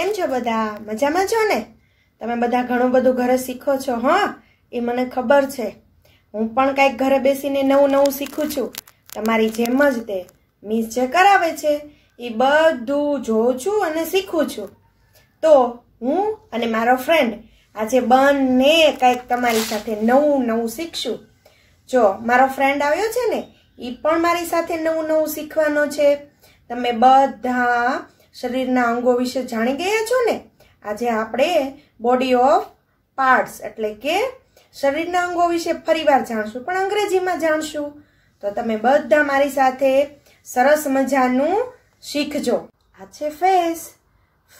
કેમ છો બધા મજામાં છો ને તમે બધા ઘણું બધું ઘરે શીખો છો હા એ મને ખબર છે હું પણ કાંઈક ઘરે બેસીને નવું નવું શીખું છું તમારી જેમ જ તે મિસ જે કરાવે છે એ બધું જોઉં છું અને શીખું છું તો હું અને મારો ફ્રેન્ડ આજે બંને કંઈક તમારી સાથે નવું નવું શીખશું જો મારો ફ્રેન્ડ આવ્યો છે ને એ પણ મારી સાથે નવું નવું શીખવાનો છે તમે બધા શરીરના અંગો વિશે જાણી ગયા છો ને આજે આપણે બોડી ઓફ પાર્ટ્સ એટલે કે શરીરના અંગો વિશે ફરીવાર જાણશું પણ અંગ્રેજીમાં જાણશું તો તમે બધા મારી સાથે સરસ મજાનું શીખજો આ છે ફેસ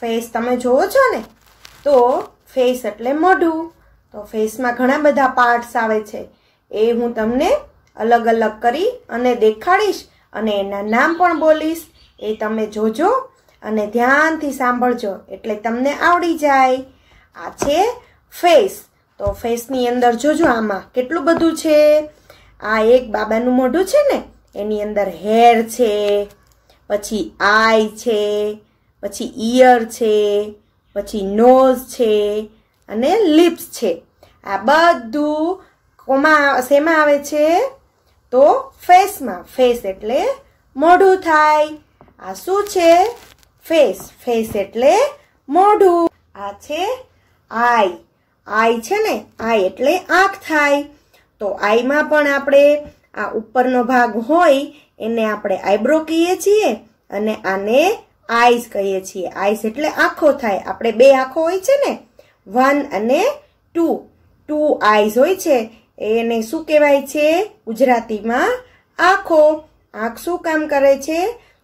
ફેસ તમે જોવો છો ને તો ફેસ એટલે મોઢું તો ફેસમાં ઘણા બધા પાર્ટ્સ આવે છે એ હું તમને અલગ અલગ કરી અને દેખાડીશ અને એના નામ પણ બોલીશ એ તમે જોજો અને ધ્યાનથી સાંભળજો એટલે તમને આવડી જાય આ છે ફેસ તો ફેસની અંદર જોજો આમાં કેટલું બધું છે આ એક બાબાનું મોઢું છે ને એની અંદર હેર છે પછી આઈ છે પછી ઇયર છે પછી નોઝ છે અને લિપ્સ છે આ બધું કોમાં શેમાં આવે છે તો ફેસમાં ફેસ એટલે મોઢું થાય આ શું છે ફેસ ફેસ એટલે મોઢું આ છે આઈ આઈ છે ને આઈ એટલે આંખ થાય તો આઈમાં પણ આપણે આ ઉપરનો ભાગ હોય એને આપણે આઈબ્રો કહીએ છીએ અને આને આઈઝ કહીએ છીએ આઈઝ એટલે આંખો થાય આપણે બે આંખો હોય છે ને વન અને ટુ ટુ આઈઝ હોય છે એને શું કહેવાય છે ગુજરાતીમાં આંખો આંખ શું કામ કરે છે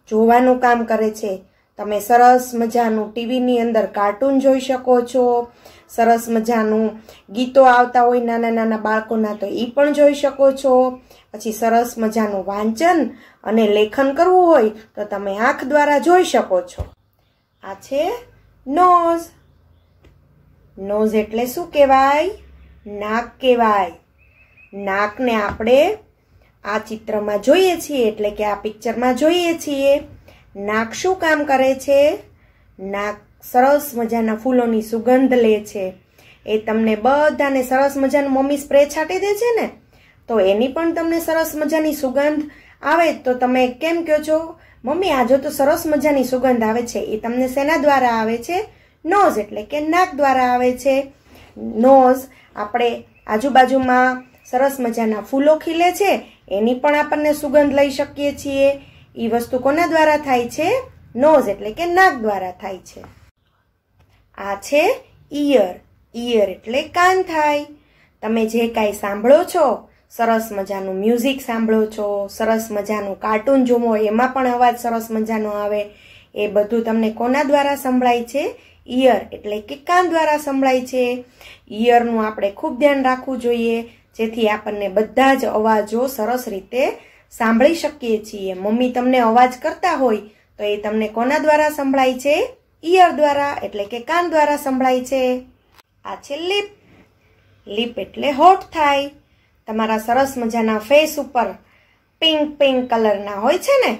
જોવાનું કામ કરે છે તમે સરસ મજાનું ટીવીની અંદર કાર્ટૂન જોઈ શકો છો સરસ મજાનું ગીતો આવતા હોય નાના નાના બાળકોના તો એ પણ જોઈ શકો છો પછી સરસ મજાનું વાંચન અને લેખન કરવું હોય તો તમે આંખ દ્વારા જોઈ શકો છો આ છે નોઝ નોઝ એટલે શું કહેવાય નાક કહેવાય નાકને આપણે આ ચિત્રમાં જોઈએ છીએ એટલે કે આ પિક્ચરમાં જોઈએ છીએ નાક શું કામ કરે છે નાક સરસ મજાના ફૂલોની સુગંધ લે છે એ તમને બધાને સરસ મજાનું મમ્મી સ્પ્રે છાંટી દે છે ને તો એની પણ તમને સરસ મજાની સુગંધ આવે તો તમે કેમ કહો છો મમ્મી આજો તો સરસ મજાની સુગંધ આવે છે એ તમને શેના દ્વારા આવે છે નોઝ એટલે કે નાક દ્વારા આવે છે નોઝ આપણે આજુબાજુમાં સરસ મજાના ફૂલો ખીલે છે એની પણ આપણને સુગંધ લઈ શકીએ છીએ એ વસ્તુ કોના દ્વારા થાય છે નોઝ એટલે કે નાક દ્વારા થાય છે આ છે ઈયર ઈયર એટલે કાન થાય તમે જે કાંઈ સાંભળો છો સરસ મજાનું મ્યુઝિક સાંભળો છો સરસ મજાનું કાર્ટૂન જોવો એમાં પણ અવાજ સરસ મજાનો આવે એ બધું તમને કોના દ્વારા સંભળાય છે ઈયર એટલે કે કાન દ્વારા સંભળાય છે ઈયરનું આપણે ખૂબ ધ્યાન રાખવું જોઈએ જેથી આપણને બધા જ અવાજો સરસ રીતે સાંભળી શકીએ છીએ મમ્મી તમને અવાજ કરતા હોય તો એ તમને કોના દ્વારા સંભળાય છે ઇયર દ્વારા એટલે કે કાન દ્વારા સંભળાય છે આ છે લીપ લીપ એટલે હોઠ થાય તમારા સરસ મજાના ફેસ ઉપર પિંક પિંક કલરના હોય છે ને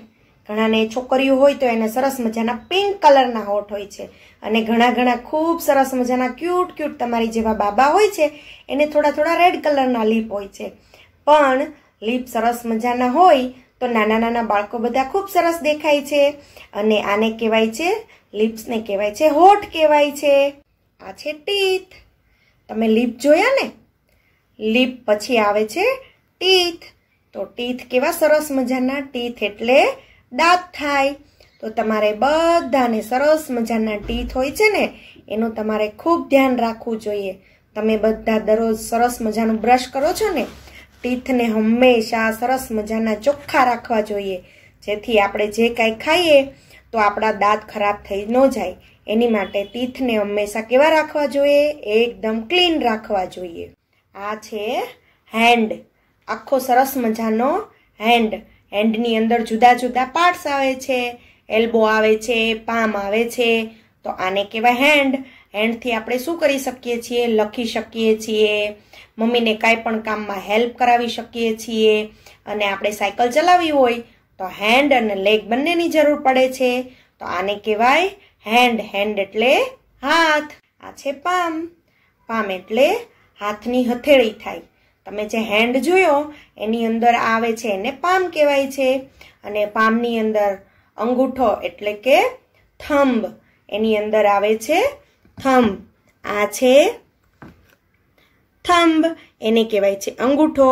ઘણાને છોકરીઓ હોય તો એને સરસ મજાના પિંક કલરના હોઠ હોય છે અને ઘણા ઘણા ખૂબ સરસ મજાના ક્યુટ ક્યુટ તમારી જેવા બાબા હોય છે એને થોડા થોડા રેડ કલરના લીપ હોય છે પણ લીપ સરસ મજાના હોય તો નાના નાના બાળકો બધા ખૂબ સરસ દેખાય છે અને આને કહેવાય છે લિપ્સને કહેવાય છે હોઠ કહેવાય છે આ છે ટીથ તમે લીપ જોયા ને લીપ પછી આવે છે ટીથ તો ટીથ કેવા સરસ મજાના ટીથ એટલે દાંત થાય તો તમારે બધાને સરસ મજાના ટીથ હોય છે ને એનું તમારે ખૂબ ધ્યાન રાખવું જોઈએ તમે બધા દરરોજ સરસ મજાનું બ્રશ કરો છો ને ટીથને હંમેશા સરસ મજાના ચોખ્ખા રાખવા જોઈએ જેથી આપણે જે કાંઈ ખાઈએ તો આપણા દાંત ખરાબ થઈ ન જાય એની માટે તીથને હંમેશા કેવા રાખવા જોઈએ એકદમ ક્લીન રાખવા જોઈએ આ છે હેન્ડ આખો સરસ મજાનો હેન્ડ હેન્ડની અંદર જુદા જુદા પાર્ટ્સ આવે છે એલ્બો આવે છે પામ આવે છે તો આને કહેવાય હેન્ડ હેન્ડથી આપણે શું કરી શકીએ છીએ લખી શકીએ છીએ મમ્મીને કાંઈ પણ કામમાં હેલ્પ કરાવી શકીએ છીએ અને આપણે સાયકલ ચલાવવી હોય તો હેન્ડ અને લેગ બંનેની જરૂર પડે છે તો આને કહેવાય હેન્ડ હેન્ડ એટલે હાથ આ છે પામ પામ એટલે હાથની હથેળી થાય તમે જે હેન્ડ જોયો એની અંદર આવે છે એને પામ કહેવાય છે અને પામની અંદર અંગૂઠો એટલે કે થંબ એની અંદર આવે છે થંબ આ છે થંબ એને કહેવાય છે અંગૂઠો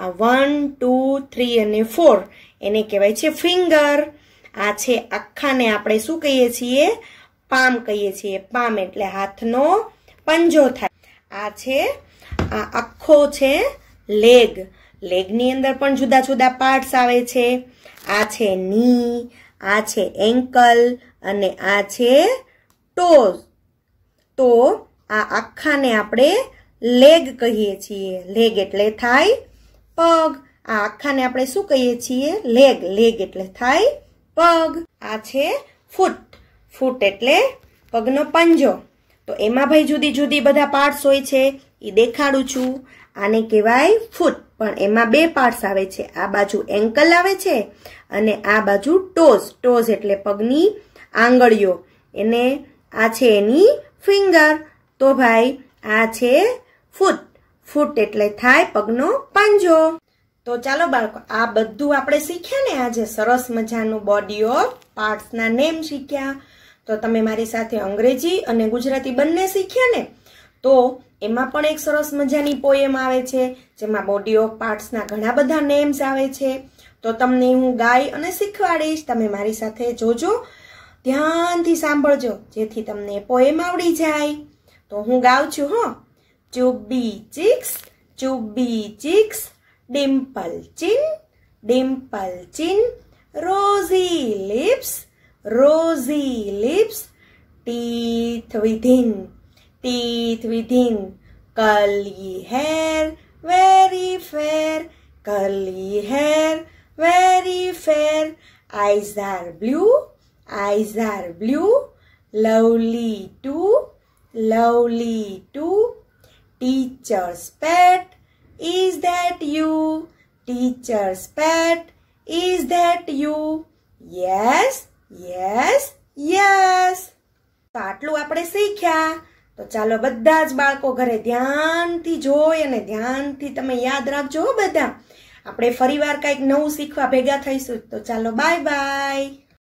આ વન ટુ થ્રી અને ફોર એને કહેવાય છે ફિંગર આ છે આખાને આપણે શું કહીએ છીએ પામ કહીએ છીએ પામ એટલે હાથનો પંજો થાય આ છે આ આખો છે લેગ લેગની અંદર પણ જુદા જુદા પાર્ટ્સ આવે છે આ છે ની આ છે એન્કલ અને આ છે ટોઝ તો આ આખાને આપણે લેગ કહીએ છીએ લેગ એટલે થાય પગ આ આખાને આપણે શું કહીએ છીએ લેગ લેગ એટલે થાય પગ આ છે ફૂટ ફૂટ એટલે પગનો પંજો તો એમાં ભાઈ જુદી જુદી બધા પાર્ટસ હોય છે એ દેખાડું છું આને કહેવાય ફૂટ પણ એમાં બે પાર્ટસ આવે છે આ બાજુ એન્કલ આવે છે અને આ બાજુ ટોઝ ટોઝ એટલે પગની આંગળીઓ એને આ છે એની ફિંગર તો ભાઈ આ છે ફૂટ ફૂટ એટલે થાય પગનો પાંજો તો ચાલો બાળકો આ બધું આપણે શીખ્યા ને આજે સરસ મજાનું બોડી ઓફ પાર્ટસના નેમ શીખ્યા તો તમે મારી સાથે અંગ્રેજી અને ગુજરાતી બંને શીખ્યા ને તો એમાં પણ એક સરસ મજાની પોએમ આવે છે જેમાં બોડી ઓફ પાર્ટ્સના ઘણા બધા નેમ્સ આવે છે તો તમને હું ગાઈ અને શીખવાડીશ તમે મારી સાથે જોજો ધ્યાનથી સાંભળજો જેથી તમને પોએમ આવડી જાય તો હું ગાઉં છું હો chubby cheeks chubby cheeks dimple chin dimple chin rosy lips rosy lips teeth within teeth within curly hair very fair curly hair very fair eyes are blue eyes are blue. Lovely too. Lovely too. Teacher's pet. Is that you? Teacher's pet. Is that you? Yes. Yes. Yes. તો આટલું આપણે શીખ્યા તો ચાલો બધા જ બાળકો ઘરે ધ્યાનથી જોઈ અને ધ્યાનથી તમે યાદ રાખજો બધા આપણે ફરીવાર કંઈક નવું શીખવા ભેગા થઈશું તો ચાલો બાય બાય